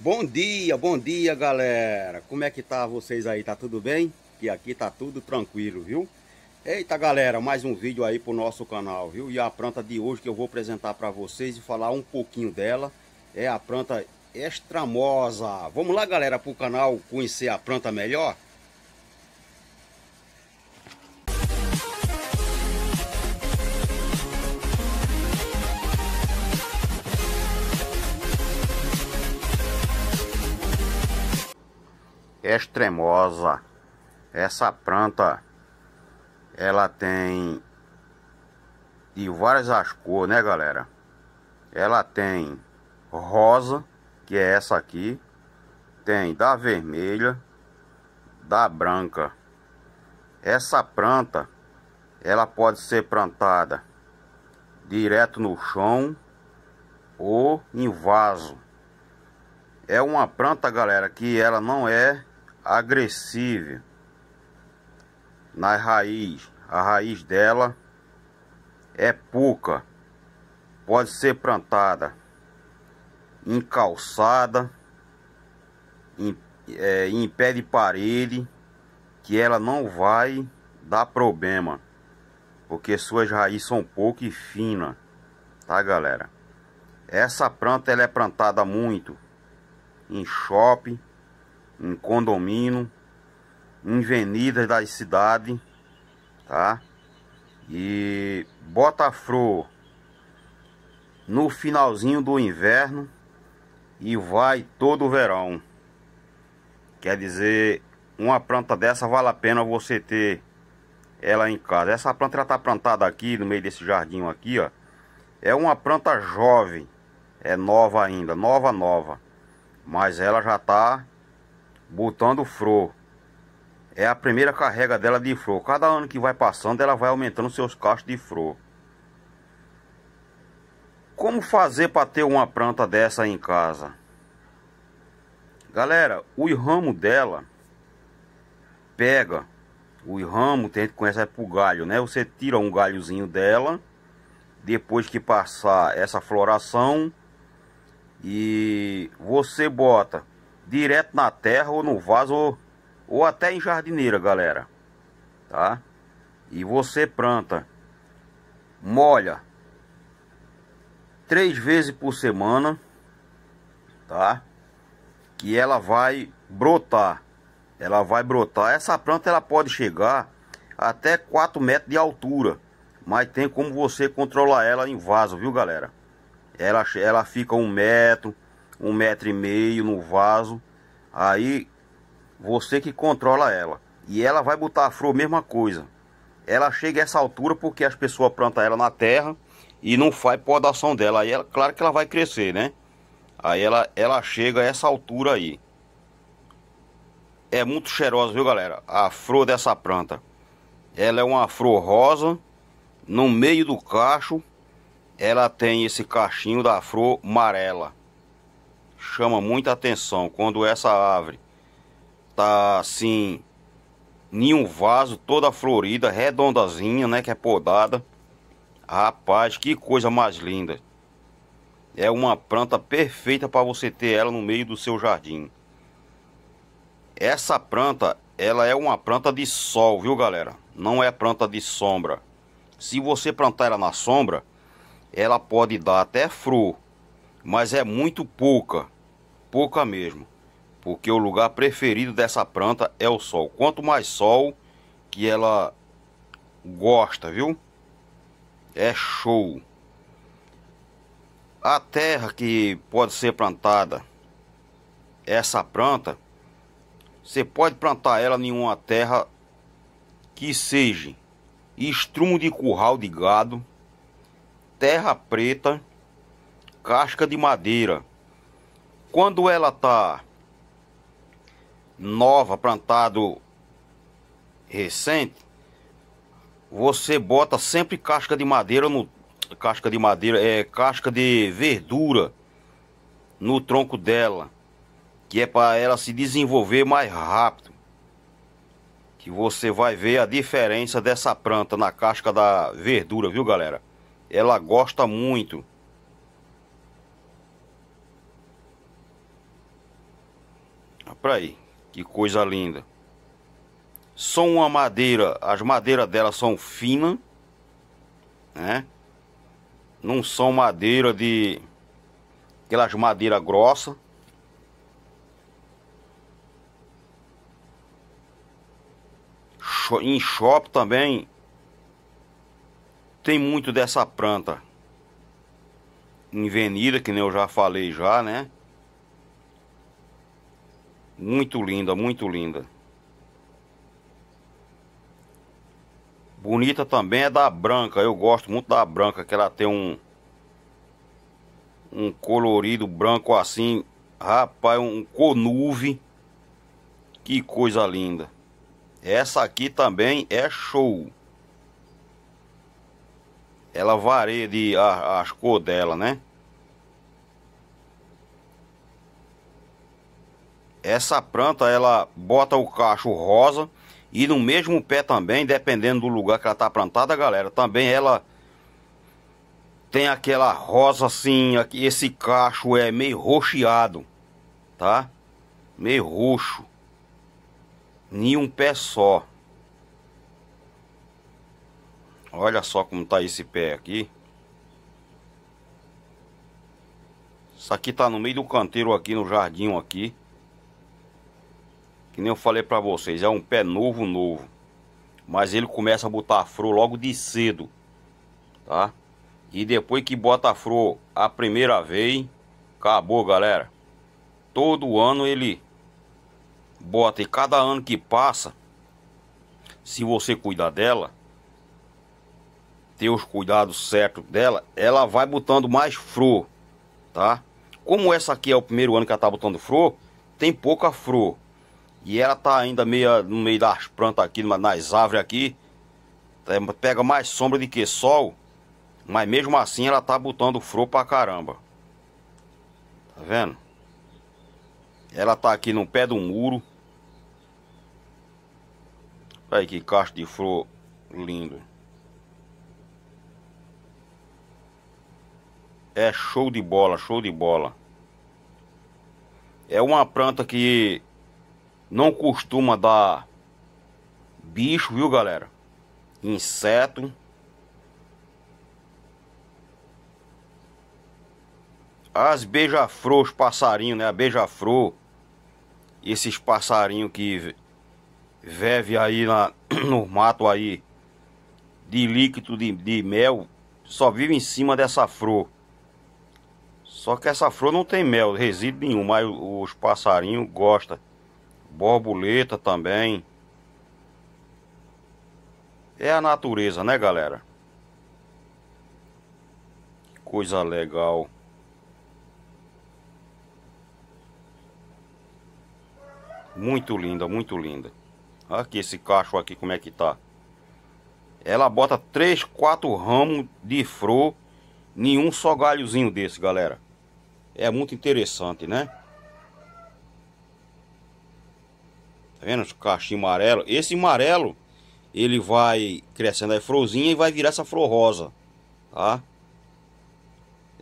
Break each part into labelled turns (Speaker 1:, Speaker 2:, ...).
Speaker 1: Bom dia, bom dia galera! Como é que tá vocês aí? Tá tudo bem? Que aqui tá tudo tranquilo, viu? Eita galera, mais um vídeo aí pro nosso canal, viu? E a planta de hoje que eu vou apresentar para vocês e falar um pouquinho dela é a planta extramosa. Vamos lá galera pro canal conhecer a planta melhor? extremosa. Essa planta ela tem de várias as cores, né, galera? Ela tem rosa, que é essa aqui, tem da vermelha, da branca. Essa planta ela pode ser plantada direto no chão ou em vaso. É uma planta, galera, que ela não é agressiva na raiz. A raiz dela é pouca. Pode ser plantada em calçada, em, é, em pé de parede, que ela não vai dar problema. Porque suas raízes são pouco e finas, tá galera? Essa planta ela é plantada muito em shopping em condomínio, em avenidas da cidade, tá? E bota a flor no finalzinho do inverno e vai todo o verão. Quer dizer, uma planta dessa vale a pena você ter ela em casa. Essa planta já tá plantada aqui no meio desse jardim aqui, ó. É uma planta jovem, é nova ainda, nova nova, mas ela já tá botando flor. É a primeira carrega dela de flor. Cada ano que vai passando, ela vai aumentando seus cachos de flor. Como fazer para ter uma planta dessa em casa? Galera, o ramo dela pega. O ramo, tem gente que conhece é por galho, né? Você tira um galhozinho dela, depois que passar essa floração, e você bota direto na terra ou no vaso ou, ou até em jardineira, galera. Tá? E você planta, molha três vezes por semana, tá? Que ela vai brotar. Ela vai brotar. Essa planta ela pode chegar até 4 metros de altura. Mas tem como você controlar ela em vaso, viu galera? Ela, ela fica um metro, um metro e meio no vaso. Aí você que controla ela. E ela vai botar a flor, mesma coisa. Ela chega a essa altura porque as pessoas plantam ela na terra e não faz podação dela. Aí, ela, claro que ela vai crescer, né? Aí ela, ela chega a essa altura aí. É muito cheirosa, viu, galera? A flor dessa planta. Ela é uma flor rosa. No meio do cacho, ela tem esse cachinho da flor amarela chama muita atenção quando essa árvore tá assim em um vaso toda florida, redondazinha, né, que é podada. Rapaz, que coisa mais linda. É uma planta perfeita para você ter ela no meio do seu jardim. Essa planta, ela é uma planta de sol, viu, galera? Não é planta de sombra. Se você plantar ela na sombra, ela pode dar até fruto mas é muito pouca, pouca mesmo, porque o lugar preferido dessa planta é o sol. Quanto mais sol que ela gosta, viu? É show. A terra que pode ser plantada essa planta, você pode plantar ela em uma terra que seja estrumo de curral de gado, terra preta casca de madeira. Quando ela tá nova, plantado recente, você bota sempre casca de madeira no casca de madeira, é casca de verdura no tronco dela, que é para ela se desenvolver mais rápido. Que você vai ver a diferença dessa planta na casca da verdura, viu, galera? Ela gosta muito. para aí. Que coisa linda. são uma madeira. As madeiras dela são finas. Né? Não são madeira de. Aquelas madeira grossa. Em shop também tem muito dessa planta envenida, que nem eu já falei já, né? Muito linda, muito linda. Bonita também é da branca. Eu gosto muito da branca, que ela tem um um colorido branco assim, rapaz, um conuve. Que coisa linda. Essa aqui também é show. Ela varia de a, as cor dela, né? Essa planta ela bota o cacho rosa e no mesmo pé também, dependendo do lugar que ela tá plantada, galera, também ela tem aquela rosa assim, aqui esse cacho é meio roxeado, tá? Meio roxo. Nem um pé só. Olha só como tá esse pé aqui. Isso aqui tá no meio do canteiro aqui, no jardim aqui que nem eu falei para vocês, é um pé novo, novo. Mas ele começa a botar flor logo de cedo, tá? E depois que bota a flor a primeira vez, acabou, galera. Todo ano ele bota e cada ano que passa, se você cuidar dela, ter os cuidados certos dela, ela vai botando mais flor, tá? Como essa aqui é o primeiro ano que ela tá botando flor, tem pouca flor. E ela tá ainda meio no meio das plantas aqui, nas árvores aqui. É, pega mais sombra do que sol. Mas mesmo assim ela tá botando flor pra caramba. Tá vendo? Ela tá aqui no pé do muro. Olha aí que cacho de flor lindo. É show de bola, show de bola. É uma planta que não costuma dar bicho, viu, galera? Inseto. As beija-flor, os passarinhos, né? A beija-flor. Esses passarinhos que veve aí na, no mato aí de líquido de, de mel só vive em cima dessa flor. Só que essa flor não tem mel, resíduo nenhum, mas os passarinhos gostam borboleta também. É a natureza, né, galera? Coisa legal. Muito linda, muito linda. Olha aqui esse cacho aqui como é que tá. Ela bota 3, 4 ramos de fro nenhum só galhozinho desse, galera. É muito interessante, né? Tá vendo? o cachinhos amarelo. Esse amarelo, ele vai crescendo a florzinha e vai virar essa flor rosa, tá?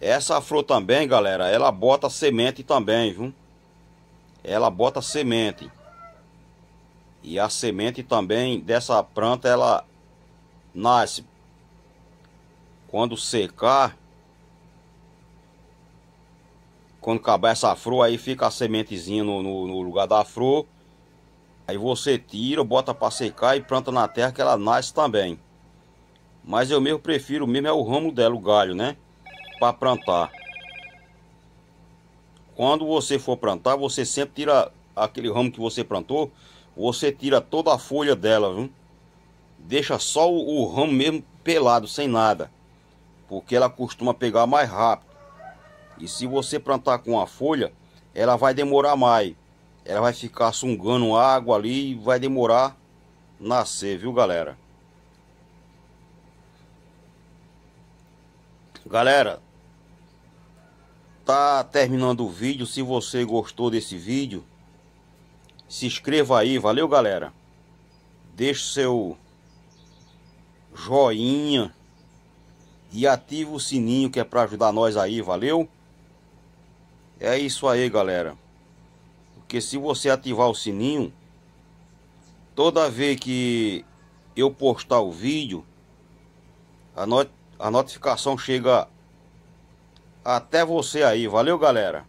Speaker 1: Essa flor também, galera, ela bota semente também, viu? Ela bota semente. E a semente também dessa planta, ela nasce. Quando secar, quando acabar essa flor, aí fica a sementezinha no, no, no lugar da flor Aí você tira, bota para secar e planta na terra que ela nasce também. Mas eu mesmo prefiro mesmo é o ramo dela, o galho, né? Para plantar. Quando você for plantar, você sempre tira aquele ramo que você plantou, você tira toda a folha dela, viu? Deixa só o, o ramo mesmo pelado, sem nada. Porque ela costuma pegar mais rápido. E se você plantar com a folha, ela vai demorar mais ela vai ficar sungando água ali e vai demorar nascer, viu galera? Galera, tá terminando o vídeo. Se você gostou desse vídeo, se inscreva aí, valeu galera? Deixe seu joinha e ative o sininho que é para ajudar nós aí, valeu? É isso aí, galera. Porque se você ativar o sininho, toda vez que eu postar o vídeo, a, not a notificação chega até você aí. Valeu, galera.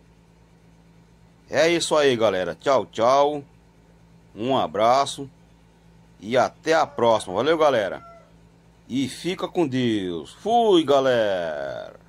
Speaker 1: É isso aí, galera. Tchau, tchau. Um abraço e até a próxima. Valeu, galera. E fica com Deus. Fui, galera.